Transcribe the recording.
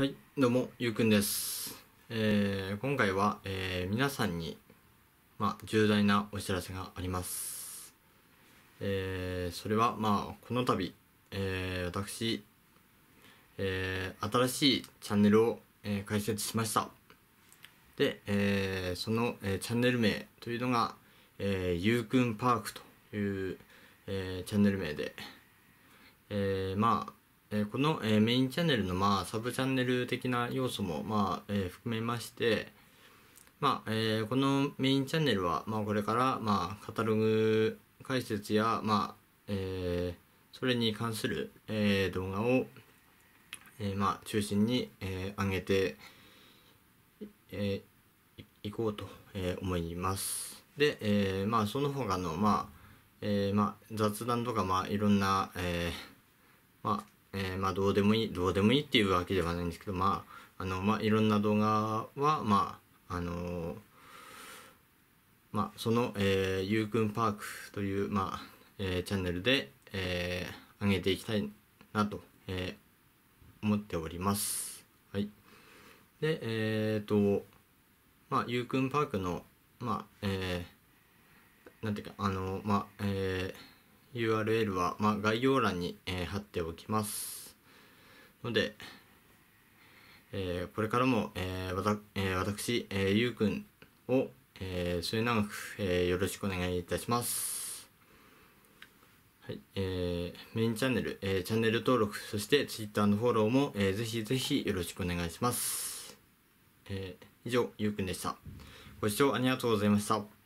はい、どうも、ゆうくんです。えー、今回は、えー、皆さんに、まあ、重大なお知らせがあります。えー、それは、まあ、この度、えー、私、えー、新しいチャンネルを、えー、開設しました。で、えー、その、えー、チャンネル名というのが、えー、ゆうくんパークという、えー、チャンネル名で、えー、まあ、えこの、えメインチャンネルの、まあ、サブチャンネル的な要素も、まあえ含めまして、まあえこのメインチャンネルは、まあ、これから、まあ、カタログ解説や、まあえそれに関する、え動画を、えまあ、中心に、え上げて、えいこうと、え思います。で、えまあ、その他の、まあえまあ、雑談とか、まあ、いろんな、えまあえー、まあどうでもいいどうでもいいっていうわけではないんですけどまああのまあいろんな動画はまああのー、まあその、えゆうくんパークというまあ、えー、チャンネルで、えー、上げていきたいなと、えー、思っておりますはいでえっ、とまあゆうくんパークのまあえー、なんていうかあのまあえー URL は、まあ、概要欄に、えー、貼っておきますので、えー、これからも、えーわたえー、私、えー、ゆうくんを、えー、末永く、えー、よろしくお願いいたしますはい、えー、メインチャンネル、えー、チャンネル登録そして Twitter のフォローも、えー、ぜひぜひよろしくお願いします、えー、以上ゆうくんでしたご視聴ありがとうございました